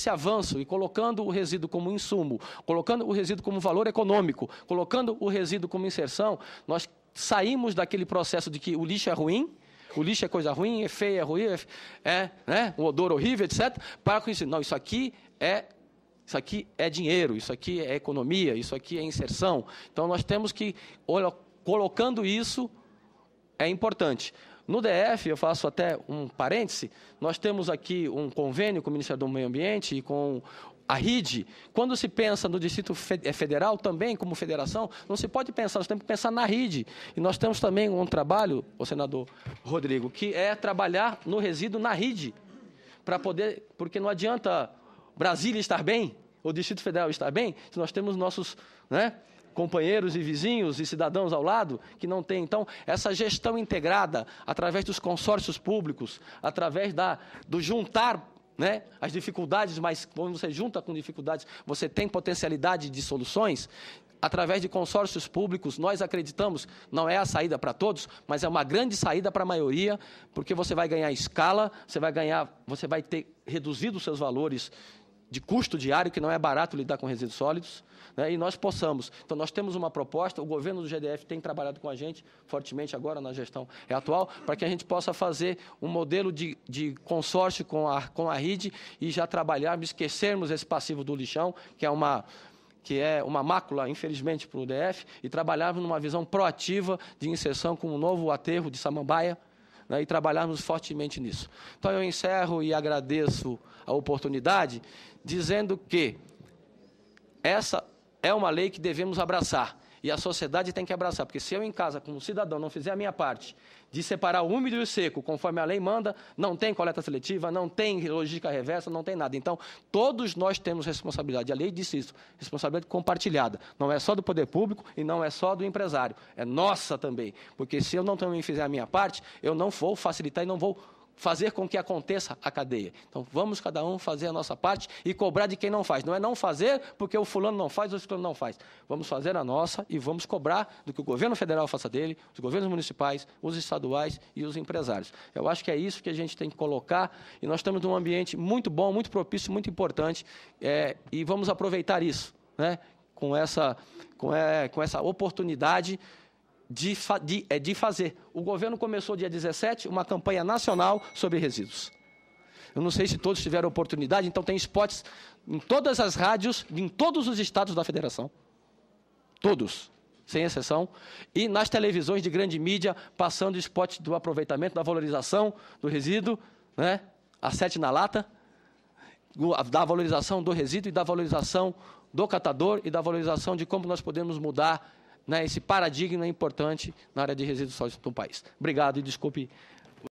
esse avanço e colocando o resíduo como insumo, colocando o resíduo como valor econômico, colocando o resíduo como inserção, nós saímos daquele processo de que o lixo é ruim, o lixo é coisa ruim, é feio, é ruim, é, é, né, um odor horrível, etc. Para com isso, não, isso aqui é isso aqui é dinheiro, isso aqui é economia, isso aqui é inserção. Então nós temos que olha, colocando isso é importante. No DF, eu faço até um parêntese, nós temos aqui um convênio com o Ministério do Meio Ambiente e com a RIDE, quando se pensa no Distrito eh, Federal, também como federação, não se pode pensar, nós temos que pensar na RIDE. E nós temos também um trabalho, o senador Rodrigo, que é trabalhar no resíduo na RIDE, para poder, porque não adianta Brasília estar bem, o Distrito Federal estar bem, se nós temos nossos né, companheiros e vizinhos e cidadãos ao lado que não tem. Então, essa gestão integrada através dos consórcios públicos, através da, do juntar né? As dificuldades, mas quando você junta com dificuldades, você tem potencialidade de soluções. Através de consórcios públicos, nós acreditamos, não é a saída para todos, mas é uma grande saída para a maioria, porque você vai ganhar escala, você vai ganhar, você vai ter reduzido os seus valores de custo diário, que não é barato lidar com resíduos sólidos, né, e nós possamos. Então, nós temos uma proposta, o governo do GDF tem trabalhado com a gente fortemente agora na gestão é atual, para que a gente possa fazer um modelo de, de consórcio com a, com a RID e já trabalharmos, esquecermos esse passivo do lixão, que é uma que é uma mácula, infelizmente, para o DF, e trabalharmos numa visão proativa de inserção com um novo aterro de Samambaia, né, e trabalharmos fortemente nisso. Então eu encerro e agradeço a oportunidade, dizendo que essa é uma lei que devemos abraçar e a sociedade tem que abraçar, porque se eu em casa, como cidadão, não fizer a minha parte de separar o úmido e o seco, conforme a lei manda, não tem coleta seletiva, não tem logística reversa, não tem nada. Então, todos nós temos responsabilidade. A lei disse isso, responsabilidade compartilhada. Não é só do poder público e não é só do empresário, é nossa também. Porque se eu não também fizer a minha parte, eu não vou facilitar e não vou fazer com que aconteça a cadeia. Então vamos cada um fazer a nossa parte e cobrar de quem não faz. Não é não fazer porque o fulano não faz, o fulano não faz. Vamos fazer a nossa e vamos cobrar do que o governo federal faça dele, os governos municipais, os estaduais e os empresários. Eu acho que é isso que a gente tem que colocar e nós estamos num ambiente muito bom, muito propício, muito importante é, e vamos aproveitar isso. Né? com essa, com, é, com essa oportunidade de, de, é, de fazer. O governo começou dia 17 uma campanha nacional sobre resíduos. Eu não sei se todos tiveram oportunidade, então tem spots em todas as rádios, em todos os estados da federação. Todos, sem exceção. E nas televisões de grande mídia, passando spot do aproveitamento, da valorização do resíduo, né? a sete na lata, da valorização do resíduo e da valorização do catador e da valorização de como nós podemos mudar né, esse paradigma é importante na área de resíduos sólidos do país. Obrigado e desculpe